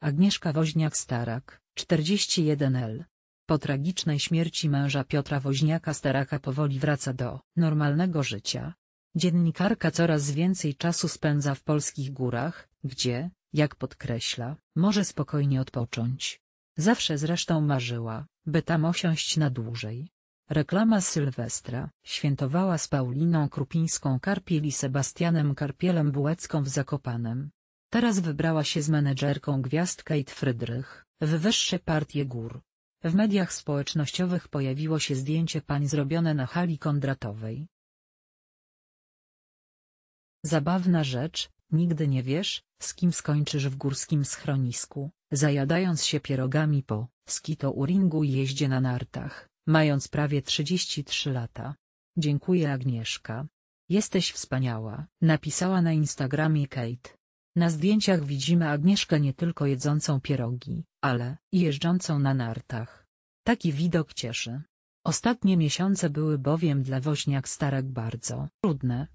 Agnieszka Woźniak-Starak, 41L. Po tragicznej śmierci męża Piotra Woźniaka-Staraka powoli wraca do normalnego życia. Dziennikarka coraz więcej czasu spędza w polskich górach, gdzie, jak podkreśla, może spokojnie odpocząć. Zawsze zresztą marzyła, by tam osiąść na dłużej. Reklama Sylwestra świętowała z Pauliną Krupińską Karpiel i Sebastianem Karpielem Bułecką w Zakopanem. Teraz wybrała się z menedżerką gwiazd Kate Friedrich, w wyższe partie gór. W mediach społecznościowych pojawiło się zdjęcie pań zrobione na hali kondratowej. Zabawna rzecz, nigdy nie wiesz, z kim skończysz w górskim schronisku, zajadając się pierogami po skito-uringu i jeździe na nartach, mając prawie 33 lata. Dziękuję Agnieszka. Jesteś wspaniała, napisała na Instagramie Kate. Na zdjęciach widzimy Agnieszkę nie tylko jedzącą pierogi, ale jeżdżącą na nartach. Taki widok cieszy. Ostatnie miesiące były bowiem dla woźniak starek bardzo trudne.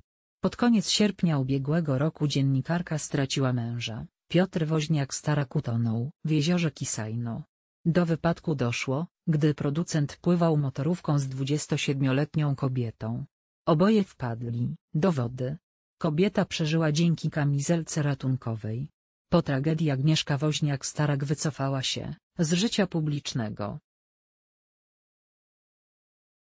Pod koniec sierpnia ubiegłego roku dziennikarka straciła męża. Piotr Woźniak-Starak utonął w jeziorze Kisajno. Do wypadku doszło, gdy producent pływał motorówką z 27-letnią kobietą. Oboje wpadli do wody, Kobieta przeżyła dzięki kamizelce ratunkowej. Po tragedii Agnieszka Woźniak-Starak wycofała się z życia publicznego.